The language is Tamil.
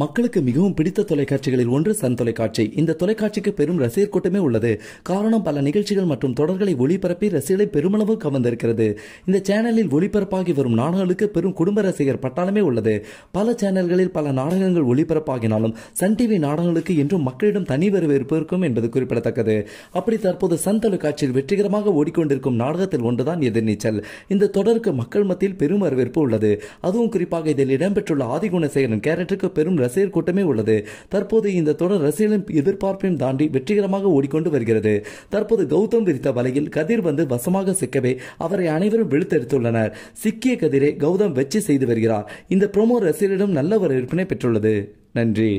மக்களுக்கு மிகவும் பிடித்த தொலைக்காட்சிகளில் ஒன்று சன் தொலைக்காட்சி இந்த தொலைக்காட்சிக்கு பெரும் ரசிகர் கூட்டமே உள்ளது காரணம் பல நிகழ்ச்சிகள் மற்றும் தொடர்களை ஒளிபரப்பி ரசிகளை பெருமளவு கவர்ந்திருக்கிறது இந்த சேனலில் ஒளிபரப்பாகி வரும் நாடகங்களுக்கு பெரும் குடும்ப ரசிகர் பட்டாளமே உள்ளது பல சேனல்களில் பல நாடகங்கள் ஒளிபரப்பாகினாலும் சன் டிவி நாடகங்களுக்கு என்றும் மக்களிடம் தனி வரவேற்பு இருக்கும் என்பது குறிப்பிடத்தக்கது அப்படி தற்போது சன் தொலைக்காட்சியில் வெற்றிகரமாக ஓடிக்கொண்டிருக்கும் நாடகத்தில் ஒன்றுதான் எதிர்நீச்சல் இந்த தொடருக்கு மக்கள் மத்தியில் பெரும் வரவேற்பு உள்ளது அதுவும் குறிப்பாக இதில் இடம்பெற்றுள்ள ஆதிகுணசேகரன் கேரக்டருக்கு பெரும் ரசிகர் கூட்டமே உள்ளது தற்போது இந்த தொடர் ரசிகர்களின் எதிர்பார்ப்பையும் தாண்டி வெற்றிகரமாக ஓடிக்கொண்டு வருகிறது தற்போது கௌதம் விரித்த வலையில் கதிர் வந்து வசமாக சிக்கவே அவரை அனைவரும் விழுத்தெடுத்துள்ளனர் சிக்கிய கதிரை கௌதம் வெற்றி செய்து வருகிறார் இந்த ப்ரோமோ ரசிகரிடம் நல்ல வரவேற்பினை பெற்றுள்ளது நன்றி